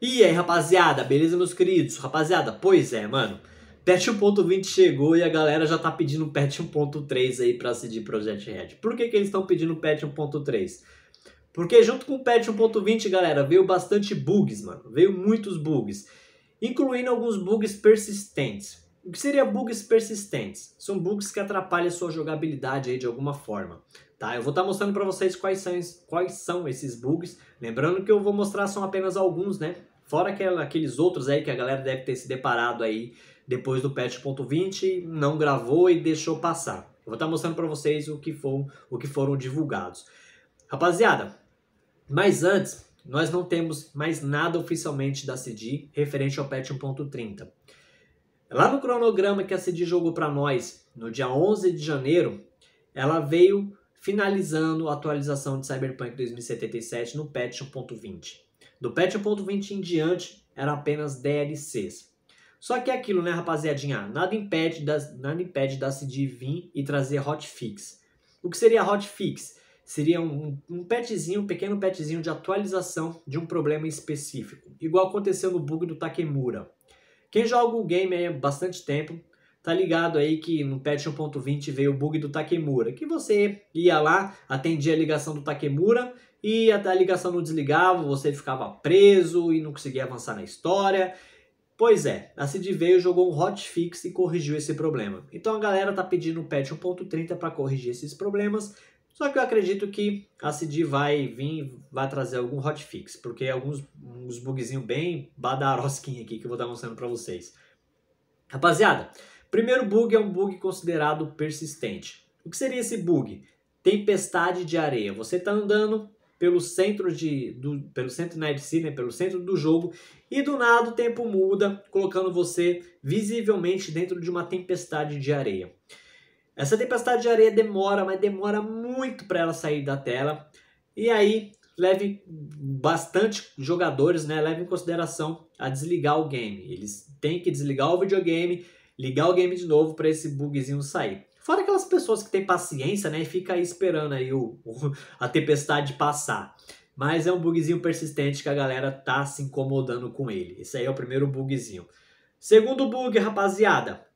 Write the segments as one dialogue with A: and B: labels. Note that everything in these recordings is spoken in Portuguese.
A: E aí, rapaziada, beleza, meus queridos? Rapaziada, pois é, mano. Patch 1.20 chegou e a galera já tá pedindo patch 1.3 aí pra CD Project Red. Por que, que eles estão pedindo patch 1.3? Porque junto com o patch 1.20, galera, veio bastante bugs, mano. Veio muitos bugs, incluindo alguns bugs persistentes. O que seria bugs persistentes? São bugs que atrapalham a sua jogabilidade aí de alguma forma. Tá, eu vou estar tá mostrando para vocês quais são, quais são esses bugs. Lembrando que eu vou mostrar são apenas alguns, né? Fora aquela, aqueles outros aí que a galera deve ter se deparado aí depois do patch 20, não gravou e deixou passar. Eu vou estar mostrando para vocês o que, for, o que foram divulgados. Rapaziada, mas antes, nós não temos mais nada oficialmente da CD referente ao patch 1.30. Lá no cronograma que a CD jogou para nós, no dia 11 de janeiro, ela veio finalizando a atualização de Cyberpunk 2077 no patch 1.20. Do patch 1.20 em diante, eram apenas DLCs. Só que é aquilo, né, rapaziadinha? Nada impede, das, nada impede da CD vir e trazer hotfix. O que seria hotfix? Seria um, um um pequeno petzinho de atualização de um problema específico. Igual aconteceu no bug do Takemura. Quem joga o game há bastante tempo, tá ligado aí que no patch 1.20 veio o bug do Takemura. Que você ia lá, atendia a ligação do Takemura, e até a ligação não desligava, você ficava preso e não conseguia avançar na história. Pois é, a Cid veio, jogou um hotfix e corrigiu esse problema. Então a galera tá pedindo o patch 1.30 para corrigir esses problemas, só que eu acredito que a Cid vai vir, vai trazer algum hotfix, porque alguns uns bugzinho bem badarosquinho aqui que eu vou estar mostrando para vocês. Rapaziada, primeiro bug é um bug considerado persistente. O que seria esse bug? Tempestade de areia. Você tá andando, pelo centro de do, pelo centro né, de né, pelo centro do jogo e do nada o tempo muda, colocando você visivelmente dentro de uma tempestade de areia. Essa tempestade de areia demora, mas demora muito para ela sair da tela. E aí leve bastante jogadores, né, leve em consideração a desligar o game. Eles têm que desligar o videogame, ligar o game de novo para esse bugzinho sair. Fora aquelas pessoas que têm paciência, né? E fica aí esperando aí o, o, a tempestade passar. Mas é um bugzinho persistente que a galera tá se incomodando com ele. Esse aí é o primeiro bugzinho. Segundo bug, rapaziada,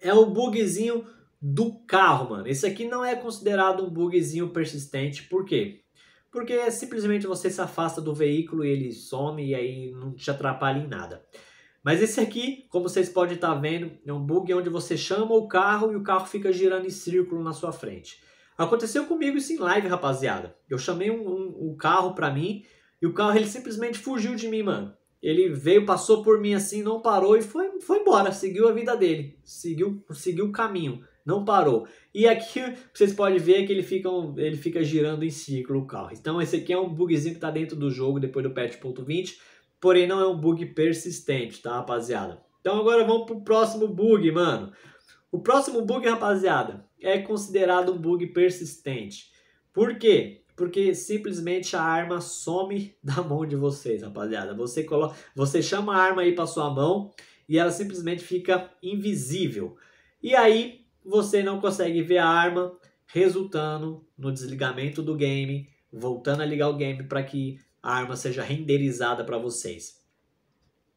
A: é o bugzinho do carro, mano. Esse aqui não é considerado um bugzinho persistente, por quê? Porque simplesmente você se afasta do veículo e ele some e aí não te atrapalha em nada. Mas esse aqui, como vocês podem estar vendo, é um bug onde você chama o carro e o carro fica girando em círculo na sua frente. Aconteceu comigo isso em live, rapaziada. Eu chamei um, um, um carro pra mim e o carro ele simplesmente fugiu de mim, mano. Ele veio, passou por mim assim, não parou e foi, foi embora. Seguiu a vida dele, seguiu, seguiu o caminho, não parou. E aqui vocês podem ver que ele fica, ele fica girando em círculo o carro. Então esse aqui é um bugzinho que tá dentro do jogo depois do patch.20 porém não é um bug persistente, tá, rapaziada? Então agora vamos pro próximo bug, mano. O próximo bug, rapaziada, é considerado um bug persistente. Por quê? Porque simplesmente a arma some da mão de vocês, rapaziada. Você coloca, você chama a arma aí para sua mão e ela simplesmente fica invisível. E aí você não consegue ver a arma, resultando no desligamento do game, voltando a ligar o game para que a arma seja renderizada para vocês.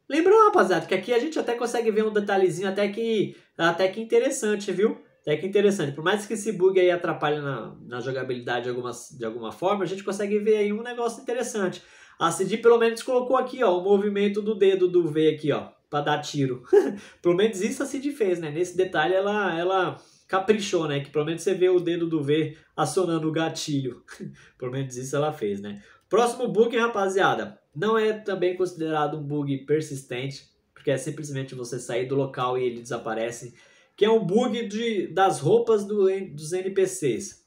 A: Lembrando, rapaziada, que aqui a gente até consegue ver um detalhezinho até que, até que interessante, viu? Até que interessante. Por mais que esse bug aí atrapalhe na, na jogabilidade de, algumas, de alguma forma, a gente consegue ver aí um negócio interessante. A CD pelo menos colocou aqui, ó, o movimento do dedo do V aqui, ó, para dar tiro. pelo menos isso a CD fez, né? Nesse detalhe ela, ela caprichou, né? Que pelo menos você vê o dedo do V acionando o gatilho. pelo menos isso ela fez, né? Próximo bug, rapaziada, não é também considerado um bug persistente, porque é simplesmente você sair do local e ele desaparece, que é um bug de, das roupas do, dos NPCs.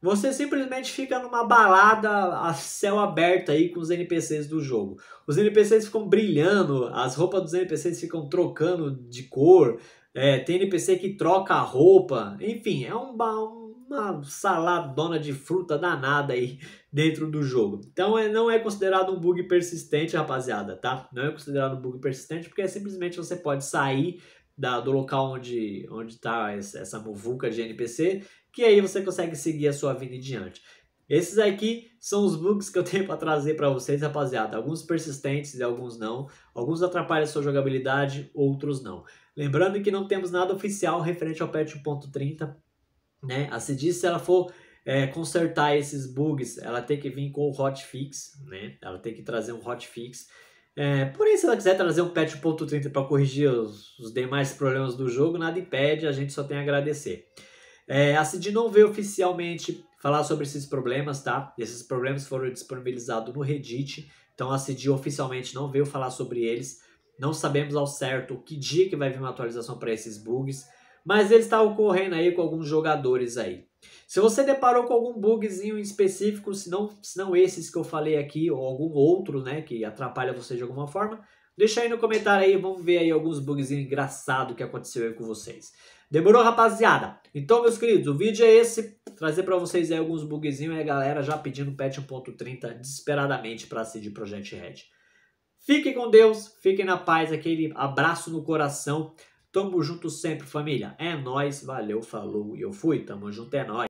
A: Você simplesmente fica numa balada a céu aberto aí com os NPCs do jogo. Os NPCs ficam brilhando, as roupas dos NPCs ficam trocando de cor, é, tem NPC que troca a roupa, enfim, é um, um uma saladona de fruta danada aí dentro do jogo. Então é, não é considerado um bug persistente, rapaziada, tá? Não é considerado um bug persistente porque é simplesmente você pode sair da, do local onde onde está essa muvuca de NPC, que aí você consegue seguir a sua vida em diante. Esses aqui são os bugs que eu tenho para trazer para vocês, rapaziada. Alguns persistentes e alguns não. Alguns atrapalham a sua jogabilidade, outros não. Lembrando que não temos nada oficial referente ao patch 1.30, né? A CD, se ela for é, consertar esses bugs, ela tem que vir com o hotfix, né? ela tem que trazer um hotfix. É, porém, se ela quiser trazer um patch 1.30 para corrigir os, os, demais problemas do jogo, nada impede, a gente só tem a agradecer. É, a CD não veio oficialmente falar sobre esses problemas, tá? Esses problemas foram disponibilizados no Reddit, então a CD oficialmente não veio falar sobre eles. Não sabemos ao certo que dia que vai vir uma atualização para esses bugs mas ele está ocorrendo aí com alguns jogadores aí. Se você deparou com algum bugzinho específico, se não, se não esses que eu falei aqui, ou algum outro, né, que atrapalha você de alguma forma, deixa aí no comentário aí, vamos ver aí alguns bugzinhos engraçados que aconteceu aí com vocês. Demorou, rapaziada? Então, meus queridos, o vídeo é esse, trazer para vocês aí alguns bugzinhos e a galera já pedindo patch 1.30 desesperadamente para CD Project Red. Fiquem com Deus, fiquem na paz, aquele abraço no coração. Tamo junto sempre, família. É nós, valeu, falou e eu fui. Tamo junto, é nós.